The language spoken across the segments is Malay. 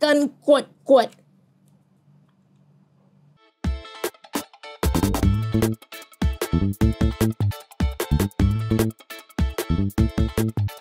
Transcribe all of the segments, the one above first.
cần cuộn cuộn. Thank you.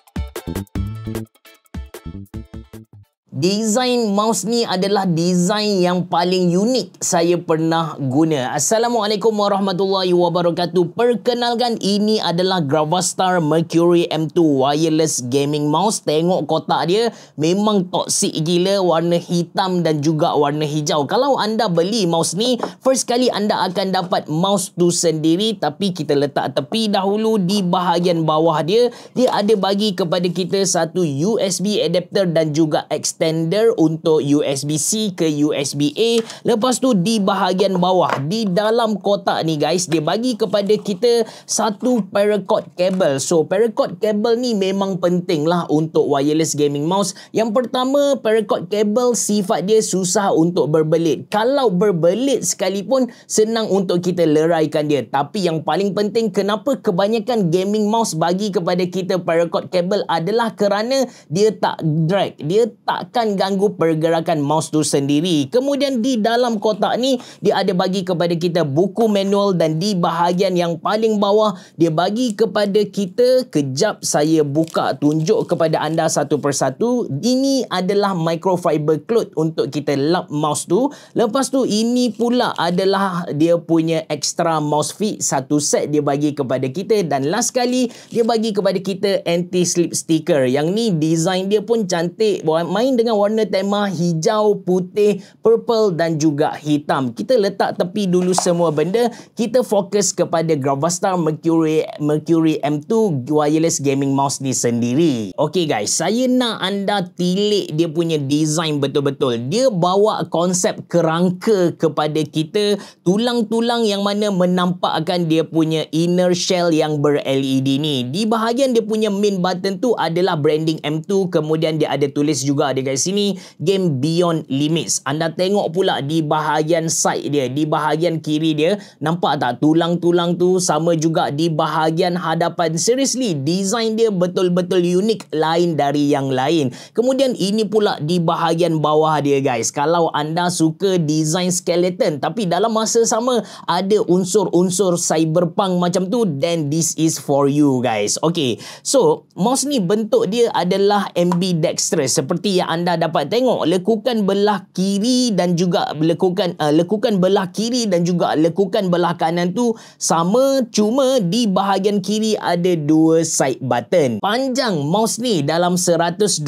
Design mouse ni adalah design yang paling unik saya pernah guna. Assalamualaikum warahmatullahi wabarakatuh. Perkenalkan ini adalah Gravastar Mercury M2 wireless gaming mouse. Tengok kotak dia memang toksik gila warna hitam dan juga warna hijau. Kalau anda beli mouse ni, first kali anda akan dapat mouse tu sendiri tapi kita letak tepi dahulu di bahagian bawah dia. Dia ada bagi kepada kita satu USB adapter dan juga extender extender untuk USB-C ke USB-A. Lepas tu di bahagian bawah, di dalam kotak ni guys, dia bagi kepada kita satu paracord kabel. So paracord kabel ni memang penting lah untuk wireless gaming mouse. Yang pertama, paracord kabel sifat dia susah untuk berbelit. Kalau berbelit sekalipun, senang untuk kita leraikan dia. Tapi yang paling penting, kenapa kebanyakan gaming mouse bagi kepada kita paracord kabel adalah kerana dia tak drag. Dia tak akan ganggu pergerakan mouse tu sendiri. Kemudian di dalam kotak ni dia ada bagi kepada kita buku manual dan di bahagian yang paling bawah dia bagi kepada kita kejap saya buka tunjuk kepada anda satu persatu. Ini adalah microfiber cloth untuk kita lap mouse tu. Lepas tu ini pula adalah dia punya extra mouse fit satu set dia bagi kepada kita dan last kali dia bagi kepada kita anti slip sticker. Yang ni design dia pun cantik. Main dengan dengan warna tema hijau, putih, purple dan juga hitam. Kita letak tepi dulu semua benda. Kita fokus kepada Gravastar Mercury Mercury M2 wireless gaming mouse ni sendiri. Okay guys, saya nak anda tilik dia punya design betul-betul. Dia bawa konsep kerangka kepada kita tulang-tulang yang mana menampakkan dia punya inner shell yang ber-LED ni. Di bahagian dia punya main button tu adalah branding M2 kemudian dia ada tulis juga ada sini game beyond limits anda tengok pula di bahagian side dia di bahagian kiri dia nampak tak tulang-tulang tu sama juga di bahagian hadapan seriously design dia betul-betul unik lain dari yang lain kemudian ini pula di bahagian bawah dia guys kalau anda suka design skeleton tapi dalam masa sama ada unsur-unsur cyberpunk macam tu then this is for you guys okay so mouse ni bentuk dia adalah ambidextrous seperti yang anda anda dapat tengok lekukan belah kiri dan juga lekukan uh, lekukan belah kiri dan juga lekukan belah kanan tu sama cuma di bahagian kiri ada dua side button. Panjang mouse ni dalam 124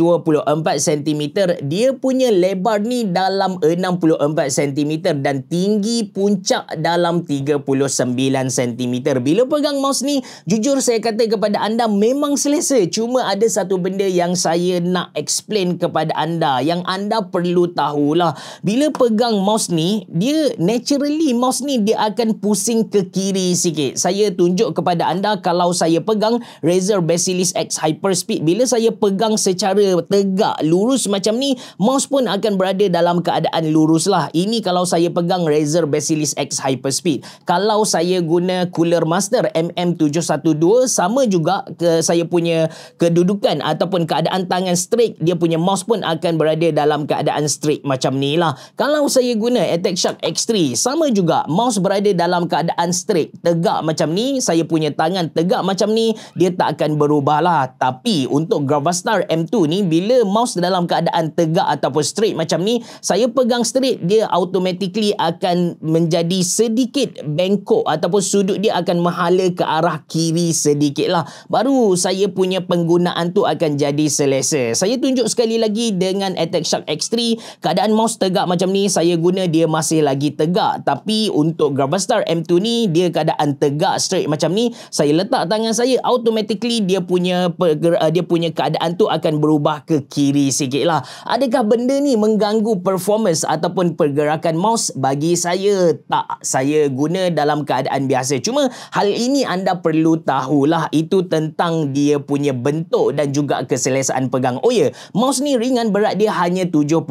cm, dia punya lebar ni dalam 64 cm dan tinggi puncak dalam 39 cm. Bila pegang mouse ni, jujur saya kata kepada anda memang selesa. Cuma ada satu benda yang saya nak explain kepada anda anda yang anda perlu tahulah. Bila pegang mouse ni, dia naturally mouse ni dia akan pusing ke kiri sikit. Saya tunjuk kepada anda kalau saya pegang Razer Basilis X Hyper Speed Bila saya pegang secara tegak lurus macam ni, mouse pun akan berada dalam keadaan lurus lah. Ini kalau saya pegang Razer Basilis X Hyper Speed. Kalau saya guna Cooler Master MM712, sama juga ke saya punya kedudukan ataupun keadaan tangan straight, dia punya mouse pun akan akan berada dalam keadaan straight macam ni lah. Kalau saya guna Attack Shark X3, sama juga mouse berada dalam keadaan straight, tegak macam ni, saya punya tangan tegak macam ni, dia tak akan berubah lah. Tapi untuk Gravastar M2 ni, bila mouse dalam keadaan tegak ataupun straight macam ni, saya pegang straight, dia automatically akan menjadi sedikit bengkok ataupun sudut dia akan menghala ke arah kiri sedikit lah. Baru saya punya penggunaan tu akan jadi selesa. Saya tunjuk sekali lagi the dengan Attack Shark X3 keadaan mouse tegak macam ni saya guna dia masih lagi tegak tapi untuk Gravastar M2 ni dia keadaan tegak straight macam ni saya letak tangan saya automatically dia punya eh, dia punya keadaan tu akan berubah ke kiri sikit lah adakah benda ni mengganggu performance ataupun pergerakan mouse bagi saya tak saya guna dalam keadaan biasa cuma hal ini anda perlu tahulah itu tentang dia punya bentuk dan juga keselesaan pegang oh ya yeah, mouse ni ringan berat dia hanya 79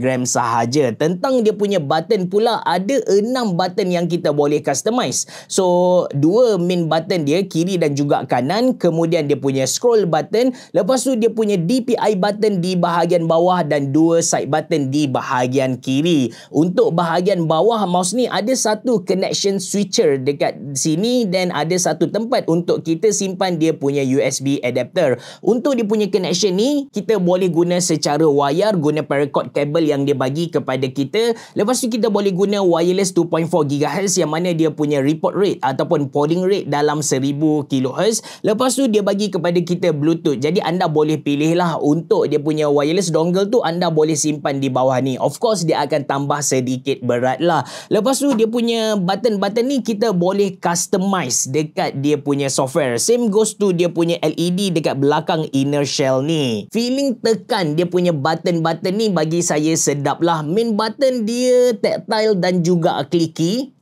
gram sahaja. Tentang dia punya button pula, ada 6 button yang kita boleh customize. So, dua main button dia, kiri dan juga kanan. Kemudian dia punya scroll button. Lepas tu dia punya DPI button di bahagian bawah dan dua side button di bahagian kiri. Untuk bahagian bawah mouse ni, ada satu connection switcher dekat sini dan ada satu tempat untuk kita simpan dia punya USB adapter. Untuk dia punya connection ni, kita boleh guna secara secara wire guna paracord kabel yang dia bagi kepada kita. Lepas tu kita boleh guna wireless 2.4 GHz yang mana dia punya report rate ataupun polling rate dalam 1000 kHz. Lepas tu dia bagi kepada kita Bluetooth. Jadi anda boleh pilih lah untuk dia punya wireless dongle tu anda boleh simpan di bawah ni. Of course dia akan tambah sedikit berat lah. Lepas tu dia punya button-button ni kita boleh customize dekat dia punya software. Same goes to dia punya LED dekat belakang inner shell ni. Feeling tekan dia punya button-button ni bagi saya sedap lah. Main button dia tactile dan juga clicky.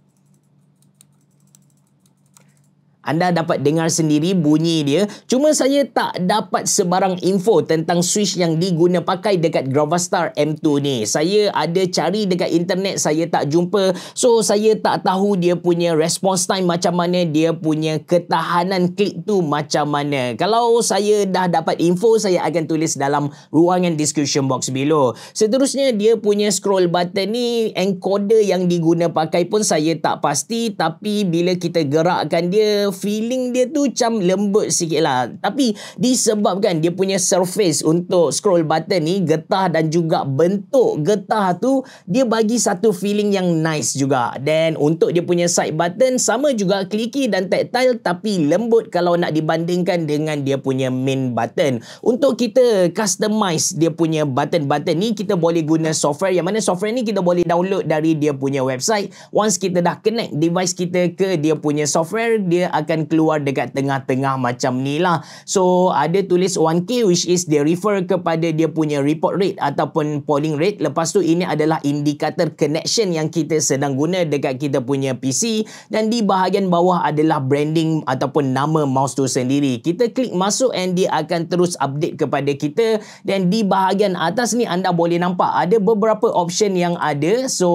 Anda dapat dengar sendiri bunyi dia. Cuma saya tak dapat sebarang info tentang switch yang diguna pakai dekat Gravastar M2 ni. Saya ada cari dekat internet, saya tak jumpa. So, saya tak tahu dia punya response time macam mana, dia punya ketahanan klik tu macam mana. Kalau saya dah dapat info, saya akan tulis dalam ruangan description box below. Seterusnya, dia punya scroll button ni, encoder yang diguna pakai pun saya tak pasti. Tapi, bila kita gerakkan dia, feeling dia tu macam lembut sikit lah. Tapi disebabkan dia punya surface untuk scroll button ni getah dan juga bentuk getah tu dia bagi satu feeling yang nice juga. Dan untuk dia punya side button sama juga clicky dan tactile tapi lembut kalau nak dibandingkan dengan dia punya main button. Untuk kita customize dia punya button-button ni kita boleh guna software yang mana software ni kita boleh download dari dia punya website. Once kita dah connect device kita ke dia punya software dia akan akan keluar dekat tengah-tengah macam ni lah. So ada tulis 1K which is they refer kepada dia punya report rate ataupun polling rate. Lepas tu ini adalah indikator connection yang kita sedang guna dekat kita punya PC dan di bahagian bawah adalah branding ataupun nama mouse tu sendiri. Kita klik masuk and dia akan terus update kepada kita dan di bahagian atas ni anda boleh nampak ada beberapa option yang ada. So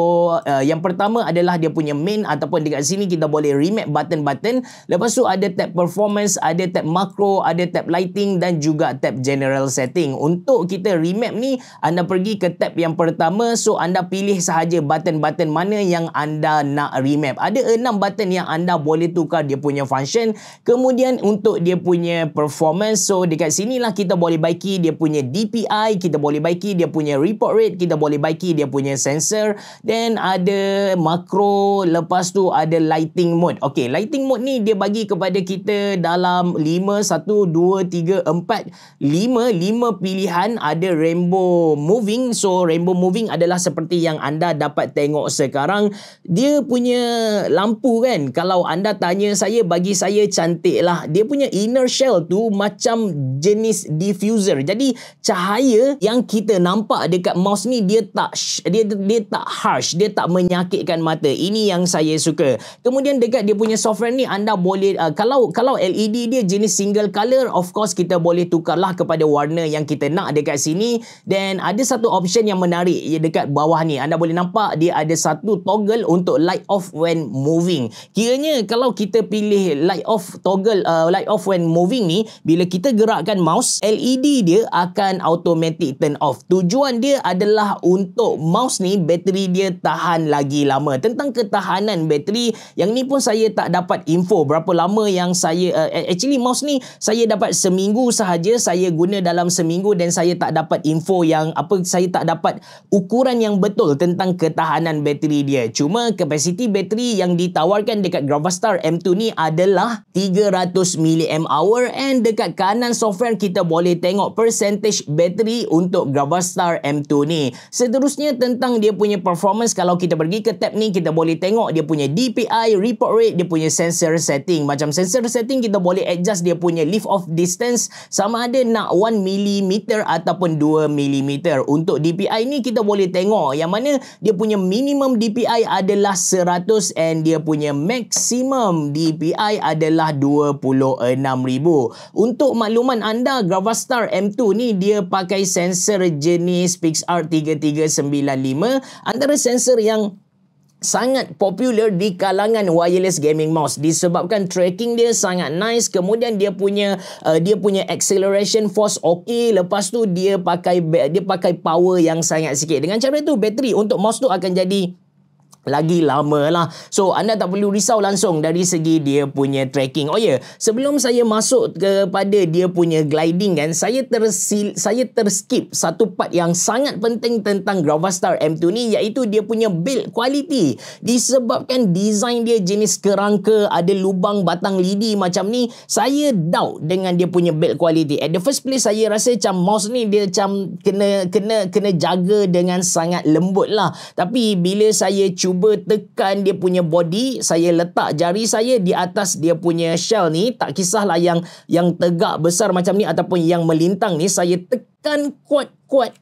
uh, yang pertama adalah dia punya main ataupun dekat sini kita boleh remap button-button. Lepas tu ada tab performance, ada tab macro, ada tab lighting dan juga tab general setting. Untuk kita remap ni, anda pergi ke tab yang pertama. So, anda pilih sahaja button-button mana yang anda nak remap. Ada enam button yang anda boleh tukar dia punya function. Kemudian, untuk dia punya performance. So, dekat lah kita boleh baiki dia punya DPI. Kita boleh baiki dia punya report rate. Kita boleh baiki dia punya sensor. Then, ada macro. Lepas tu, ada lighting mode. Okay, lighting mode ni dia bagi bagi kepada kita dalam 5 1 2 3 4 5 pilihan ada rainbow moving so rainbow moving adalah seperti yang anda dapat tengok sekarang dia punya lampu kan kalau anda tanya saya bagi saya cantik lah dia punya inner shell tu macam jenis diffuser jadi cahaya yang kita nampak dekat mouse ni dia tak dia dia tak harsh dia tak menyakitkan mata ini yang saya suka kemudian dekat dia punya software ni anda boleh boleh uh, kalau kalau LED dia jenis single color of course kita boleh tukarlah kepada warna yang kita nak dekat sini dan ada satu option yang menarik ya dekat bawah ni anda boleh nampak dia ada satu toggle untuk light off when moving kiranya kalau kita pilih light off toggle uh, light off when moving ni bila kita gerakkan mouse LED dia akan automatic turn off tujuan dia adalah untuk mouse ni bateri dia tahan lagi lama tentang ketahanan bateri yang ni pun saya tak dapat info berapa berapa lama yang saya uh, actually mouse ni saya dapat seminggu sahaja saya guna dalam seminggu dan saya tak dapat info yang apa saya tak dapat ukuran yang betul tentang ketahanan bateri dia cuma kapasiti bateri yang ditawarkan dekat Gravastar M2 ni adalah 300 mAh and dekat kanan software kita boleh tengok percentage bateri untuk Gravastar M2 ni seterusnya tentang dia punya performance kalau kita pergi ke tab ni kita boleh tengok dia punya DPI report rate dia punya sensor setting setting macam sensor setting kita boleh adjust dia punya lift off distance sama ada nak 1 mm ataupun 2 mm untuk DPI ni kita boleh tengok yang mana dia punya minimum DPI adalah 100 and dia punya maximum DPI adalah 26000 untuk makluman anda Gravastar M2 ni dia pakai sensor jenis PixArt 3395 antara sensor yang sangat popular di kalangan wireless gaming mouse disebabkan tracking dia sangat nice kemudian dia punya uh, dia punya acceleration force okey lepas tu dia pakai dia pakai power yang sangat sikit dengan cara tu bateri untuk mouse tu akan jadi lagi lama lah. So, anda tak perlu risau langsung dari segi dia punya tracking. Oh ya, yeah. sebelum saya masuk kepada dia punya gliding kan, saya tersil, saya terskip satu part yang sangat penting tentang Gravastar M2 ni iaitu dia punya build quality. Disebabkan design dia jenis kerangka, ada lubang batang lidi macam ni, saya doubt dengan dia punya build quality. At the first place, saya rasa macam mouse ni dia macam kena, kena, kena jaga dengan sangat lembut lah. Tapi bila saya cuba cuba tekan dia punya body saya letak jari saya di atas dia punya shell ni tak kisahlah yang yang tegak besar macam ni ataupun yang melintang ni saya tekan kuat-kuat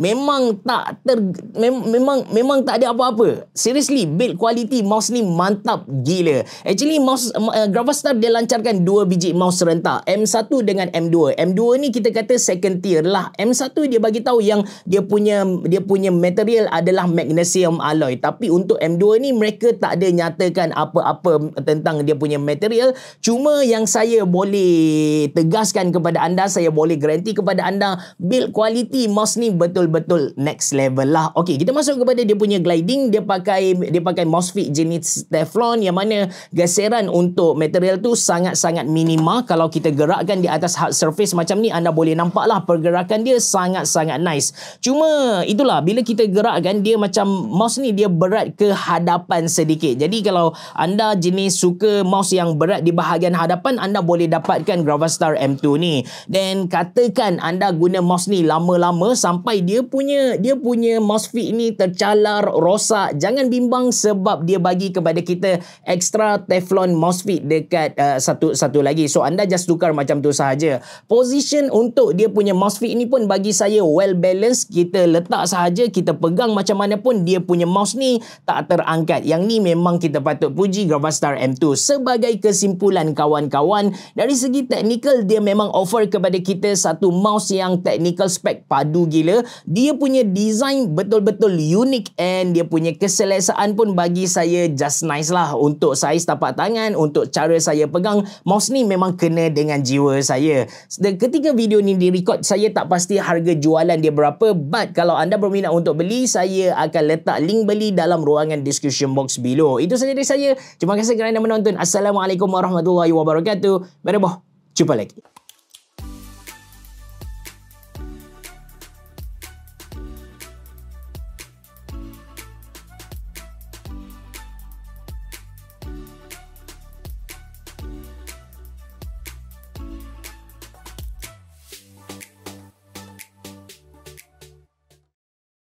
memang tak ter mem, memang memang tak ada apa-apa seriously build quality mouse ni mantap gila actually mouse uh, eh, eh, Gravastar dia lancarkan dua biji mouse serentak M1 dengan M2 M2 ni kita kata second tier lah M1 dia bagi tahu yang dia punya dia punya material adalah magnesium alloy tapi untuk M2 ni mereka tak ada nyatakan apa-apa tentang dia punya material cuma yang saya boleh tegaskan kepada anda saya boleh guarantee kepada anda build quality mouse ni betul betul-betul next level lah. Okey, kita masuk kepada dia punya gliding. Dia pakai dia pakai MOSFET jenis Teflon yang mana geseran untuk material tu sangat-sangat minima. Kalau kita gerakkan di atas hard surface macam ni, anda boleh nampak lah pergerakan dia sangat-sangat nice. Cuma itulah, bila kita gerakkan dia macam mouse ni, dia berat ke hadapan sedikit. Jadi kalau anda jenis suka mouse yang berat di bahagian hadapan, anda boleh dapatkan Gravastar M2 ni. Then katakan anda guna mouse ni lama-lama sampai di dia punya dia punya MOSFET ni tercalar, rosak. Jangan bimbang sebab dia bagi kepada kita extra Teflon MOSFET dekat satu-satu uh, lagi. So anda just tukar macam tu sahaja. Position untuk dia punya MOSFET ni pun bagi saya well balanced. Kita letak sahaja, kita pegang macam mana pun dia punya mouse ni tak terangkat. Yang ni memang kita patut puji Gravastar M2. Sebagai kesimpulan kawan-kawan, dari segi teknikal dia memang offer kepada kita satu mouse yang teknikal spec padu gila dia punya design betul-betul unik and dia punya keselesaan pun bagi saya just nice lah untuk saiz tapak tangan untuk cara saya pegang mouse ni memang kena dengan jiwa saya dan ketika video ni direkod saya tak pasti harga jualan dia berapa but kalau anda berminat untuk beli saya akan letak link beli dalam ruangan description box below itu saja dari saya terima kasih kerana menonton Assalamualaikum Warahmatullahi Wabarakatuh Bye-bye. Jumpa lagi.